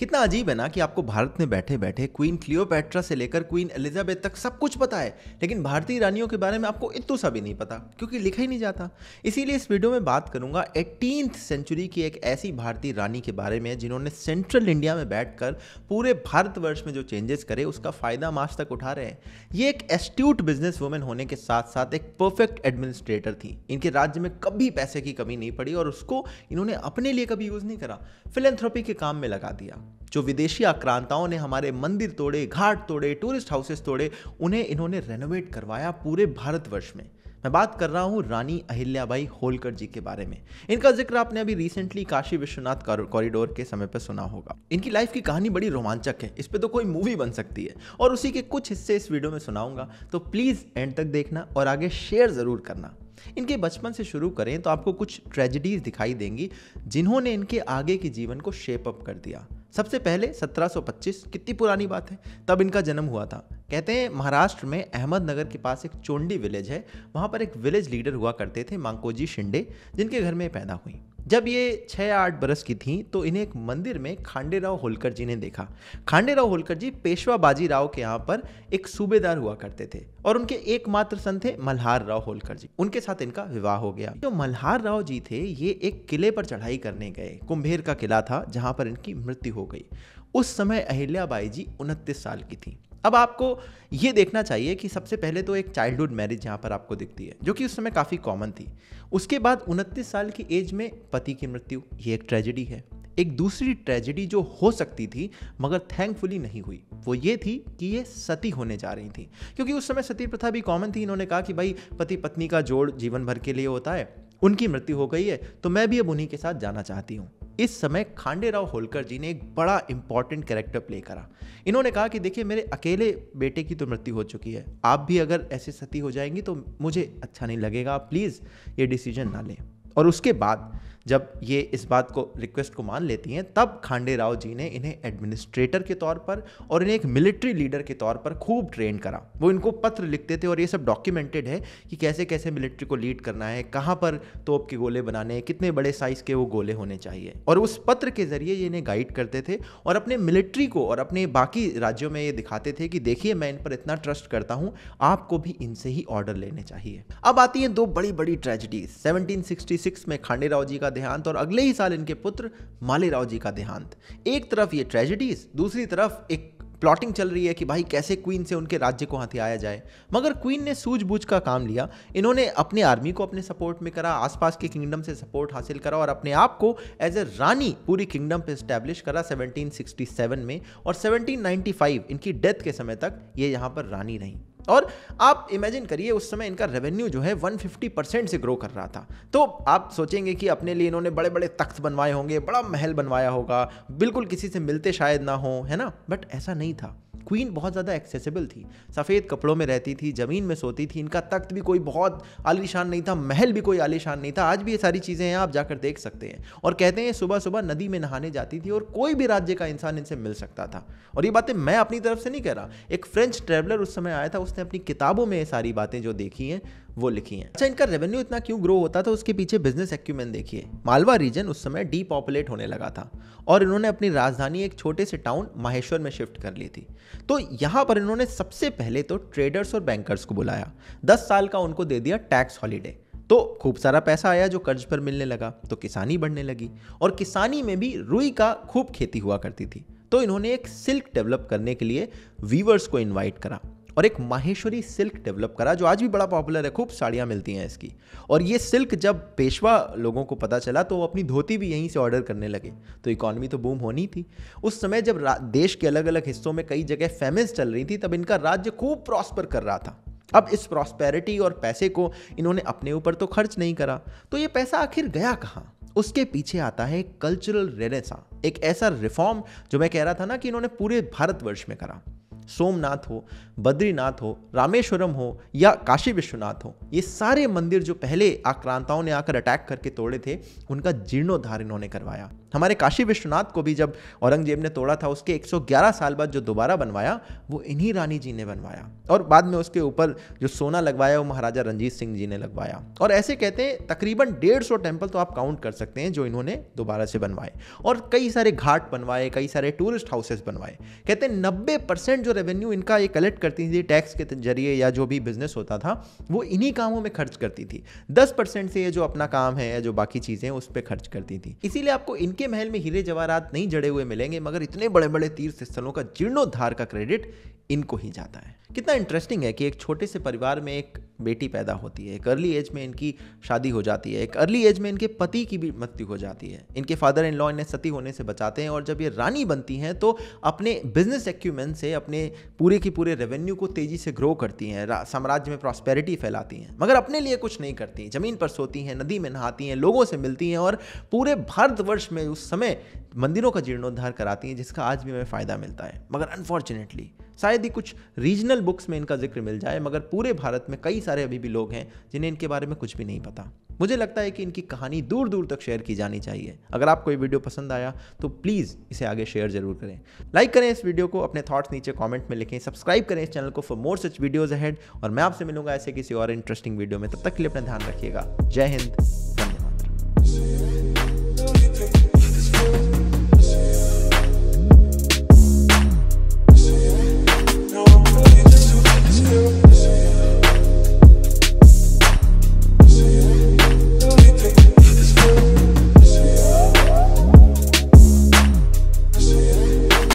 कितना अजीब है ना कि आपको भारत में बैठे बैठे क्वीन क्लियोपेट्रा से लेकर क्वीन एलिजाबेथ तक सब कुछ पता है लेकिन भारतीय रानियों के बारे में आपको इतना सा भी नहीं पता क्योंकि लिखा ही नहीं जाता इसीलिए इस वीडियो में बात करूंगा एटीन सेंचुरी की एक ऐसी भारतीय रानी के बारे में जिन्होंने सेंट्रल इंडिया में बैठ पूरे भारतवर्ष में जो चेंजेस करे उसका फायदा मार्च तक उठा रहे हैं ये एक एस्ट्यूट बिजनेस वुमेन होने के साथ साथ एक परफेक्ट एडमिनिस्ट्रेटर थी इनके राज्य में कभी पैसे की कमी नहीं पड़ी और उसको इन्होंने अपने लिए कभी यूज़ नहीं करा फिलेंथ्रोपी के काम में लगा दिया जो विदेशी आक्रांताओं ने हमारे मंदिर तोड़े घाट तोड़े टूरिस्ट हाउसेस तोड़े उन्हें इन्होंने रेनोवेट करवाया पूरे भारतवर्ष में मैं बात कर रहा हूँ रानी अहिल्याबाई होलकर जी के बारे में इनका जिक्र आपने अभी रिसेंटली काशी विश्वनाथ कॉरिडोर के समय पर सुना होगा इनकी लाइफ की कहानी बड़ी रोमांचक है इस पर तो कोई मूवी बन सकती है और उसी के कुछ हिस्से इस वीडियो में सुनाऊंगा तो प्लीज़ एंड तक देखना और आगे शेयर ज़रूर करना इनके बचपन से शुरू करें तो आपको कुछ ट्रेजिडीज दिखाई देंगी जिन्होंने इनके आगे के जीवन को शेप अप कर दिया सबसे पहले 1725 कितनी पुरानी बात है तब इनका जन्म हुआ था कहते हैं महाराष्ट्र में अहमदनगर के पास एक चोंडी विलेज है वहाँ पर एक विलेज लीडर हुआ करते थे मांकोजी शिंडे जिनके घर में पैदा हुई जब ये छः आठ बरस की थी तो इन्हें एक मंदिर में खांडेराव होलकर जी ने देखा खांडेराव होलकर जी पेशवा बाजीराव के यहाँ पर एक सूबेदार हुआ करते थे और उनके एकमात्र सन थे मल्हार राव होलकर जी उनके साथ इनका विवाह हो गया जो मल्हार राव जी थे ये एक किले पर चढ़ाई करने गए कुंभेर का किला था जहाँ पर इनकी मृत्यु हो गई उस समय अहिल्याबाई जी उनतीस साल की थी अब आपको ये देखना चाहिए कि सबसे पहले तो एक चाइल्डहुड मैरिज यहाँ पर आपको दिखती है जो कि उस समय काफ़ी कॉमन थी उसके बाद उनतीस साल की एज में पति की मृत्यु ये एक ट्रेजेडी है एक दूसरी ट्रेजेडी जो हो सकती थी मगर थैंकफुली नहीं हुई वो ये थी कि ये सती होने जा रही थी क्योंकि उस समय सती प्रथा भी कॉमन थी इन्होंने कहा कि भाई पति पत्नी का जोड़ जीवन भर के लिए होता है उनकी मृत्यु हो गई है तो मैं भी अब उन्हीं के साथ जाना चाहती हूँ इस समय खांडे राव होलकर जी ने एक बड़ा इंपॉर्टेंट कैरेक्टर प्ले करा इन्होंने कहा कि देखिए मेरे अकेले बेटे की तो मृत्यु हो चुकी है आप भी अगर ऐसे सती हो जाएंगी तो मुझे अच्छा नहीं लगेगा प्लीज़ ये डिसीजन ना लें और उसके बाद जब ये इस बात को रिक्वेस्ट को मान लेती हैं तब खांडे राव जी ने इन्हें एडमिनिस्ट्रेटर के तौर पर और इन्हें एक मिलिट्री लीडर के तौर पर खूब ट्रेन करा वो इनको पत्र लिखते थे और ये सब डॉक्यूमेंटेड है कि कैसे कैसे मिलिट्री को लीड करना है कहाँ पर तोप के गोले बनाने हैं कितने बड़े साइज़ के वो गोले होने चाहिए और उस पत्र के ज़रिए ये इन्हें गाइड करते थे और अपने मिलिट्री को और अपने बाकी राज्यों में ये दिखाते थे कि देखिए मैं इन पर इतना ट्रस्ट करता हूँ आपको भी इनसे ही ऑर्डर लेने चाहिए अब आती हैं दो बड़ी बड़ी ट्रेजिडीज सेवनटीन में खांडे राव जी का का देहांत और अगले ही साल इनके पुत्र मालेराव जी का देहांत एक तरफ ये ट्रेजिडीज दूसरी तरफ एक प्लॉटिंग चल रही है कि भाई कैसे क्वीन से उनके राज्य को हथियाया जाए मगर क्वीन ने सूझबूझ का काम लिया इन्होंने अपने आर्मी को अपने सपोर्ट में करा आसपास के किंगडम से सपोर्ट हासिल करा और अपने आप को एज ए रानी पूरी किंगडम पे स्टैब्लिश करा 1767 में और 1795 इनकी डेथ के समय तक ये यहाँ पर रानी रहीं और आप इमेजिन करिए उस समय इनका रेवेन्यू जो है 150 परसेंट से ग्रो कर रहा था तो आप सोचेंगे कि अपने लिए इन्होंने बड़े बड़े तख्त बनवाए होंगे बड़ा महल बनवाया होगा बिल्कुल किसी से मिलते शायद ना हो है ना बट ऐसा नहीं था क्वीन बहुत ज़्यादा एक्सेसिबल थी सफ़ेद कपड़ों में रहती थी ज़मीन में सोती थी इनका तख्त भी कोई बहुत आलिशान नहीं था महल भी कोई आलिशान नहीं था आज भी ये सारी चीज़ें हैं आप जाकर देख सकते हैं और कहते हैं सुबह सुबह नदी में नहाने जाती थी और कोई भी राज्य का इंसान इनसे मिल सकता था और ये बातें मैं अपनी तरफ से नहीं कह रहा एक फ्रेंच ट्रेवलर उस समय आया था उसने अपनी किताबों में ये सारी बातें जो देखी हैं वो लिखी हैं अच्छा इनका रेवेन्यू इतना क्यों ग्रो होता था उसके पीछे बिजनेस एक्यूमेंट देखिए मालवा रीजन उस समय डीपॉपुलेट होने लगा था और इन्होंने अपनी राजधानी एक छोटे से टाउन माहेश्वर में शिफ्ट कर ली थी तो यहाँ पर इन्होंने सबसे पहले तो ट्रेडर्स और बैंकर्स को बुलाया दस साल का उनको दे दिया टैक्स हॉलीडे तो खूब सारा पैसा आया जो कर्ज पर मिलने लगा तो किसानी बढ़ने लगी और किसानी में भी रुई का खूब खेती हुआ करती थी तो इन्होंने एक सिल्क डेवलप करने के लिए वीवर्स को इनवाइट करा और एक माहेश्वरी सिल्क डेवलप करा जो आज भी बड़ा पॉपुलर है खूब साड़ियाँ मिलती हैं इसकी और ये सिल्क जब पेशवा लोगों को पता चला तो वो अपनी धोती भी यहीं से ऑर्डर करने लगे तो इकॉनमी तो बूम होनी थी उस समय जब देश के अलग अलग हिस्सों में कई जगह फेमस चल रही थी तब इनका राज्य खूब प्रॉस्पर कर रहा था अब इस प्रॉस्पेरिटी और पैसे को इन्होंने अपने ऊपर तो खर्च नहीं करा तो ये पैसा आखिर गया कहाँ उसके पीछे आता है कल्चरल रेनेसा एक ऐसा रिफॉर्म जो मैं कह रहा था ना कि इन्होंने पूरे भारतवर्ष में करा सोमनाथ हो बद्रीनाथ हो रामेश्वरम हो या काशी विश्वनाथ हो ये सारे मंदिर जो पहले आक्रांताओं ने आकर अटैक करके तोड़े थे उनका जीर्णोद्धार इन्होंने करवाया हमारे काशी विश्वनाथ को भी जब औरंगजेब ने तोड़ा था उसके 111 साल बाद जो दोबारा बनवाया वो इन्हीं रानी जी ने बनवाया और बाद में उसके ऊपर जो सोना लगवाया वो महाराजा रंजीत सिंह जी ने लगवाया और ऐसे कहते हैं तकरीबन डेढ़ सौ टेम्पल तो आप काउंट कर सकते हैं जो इन्होंने दोबारा से बनवाए और कई सारे घाट बनवाए कई सारे टूरिस्ट हाउसेस बनवाए कहते हैं नब्बे जो जो रेवेन्यू इनका ये कलेक्ट करती थी टैक्स के जरिए या जो भी बिजनेस होता था वो इन्हीं कामों में खर्च करती थी दस परसेंट से ये जो अपना काम है या जो बाकी चीज़ें उस पर खर्च करती थी इसीलिए आपको इनके महल में हीरे जवाहरात नहीं जड़े हुए मिलेंगे मगर इतने बड़े बड़े तीर्थ स्थलों का जीर्णोद्धार का क्रेडिट इनको ही जाता है कितना इंटरेस्टिंग है कि एक छोटे से परिवार में एक बेटी पैदा होती है एक अर्ली एज में इनकी शादी हो जाती है एक अर्ली एज में इनके पति की भी मृत्यु हो जाती है इनके फादर इन लॉ इन्हें सती होने से बचाते हैं और जब ये रानी बनती हैं तो अपने बिजनेस एक्यूमेंट से अपने पूरे के पूरे रेवेन्यू को तेज़ी से ग्रो करती हैं साम्राज्य में प्रॉस्पेरिटी फैलाती हैं मगर अपने लिए कुछ नहीं करती ज़मीन पर सोती हैं नदी में नहाती हैं लोगों से मिलती हैं और पूरे भारतवर्ष में उस समय मंदिरों का जीर्णोद्धार कराती हैं जिसका आज भी हमें फ़ायदा मिलता है मगर अनफॉर्चुनेटली शायद ही कुछ रीजनल बुक्स में इनका जिक्र मिल जाए मगर पूरे भारत में कई सारे अभी भी लोग हैं जिन्हें इनके बारे में कुछ भी नहीं पता मुझे लगता है कि इनकी कहानी दूर दूर तक शेयर की जानी चाहिए अगर आपको ये वीडियो पसंद आया तो प्लीज़ इसे आगे शेयर जरूर करें लाइक करें इस वीडियो को अपने थॉट्स नीचे कमेंट में लिखें सब्सक्राइब करें इस चैनल को for more such videos ahead और मैं आपसे मिलूंगा ऐसे किसी और इंटरेस्टिंग वीडियो में तब तक के लिए अपना ध्यान रखिएगा जय हिंद धन्यवाद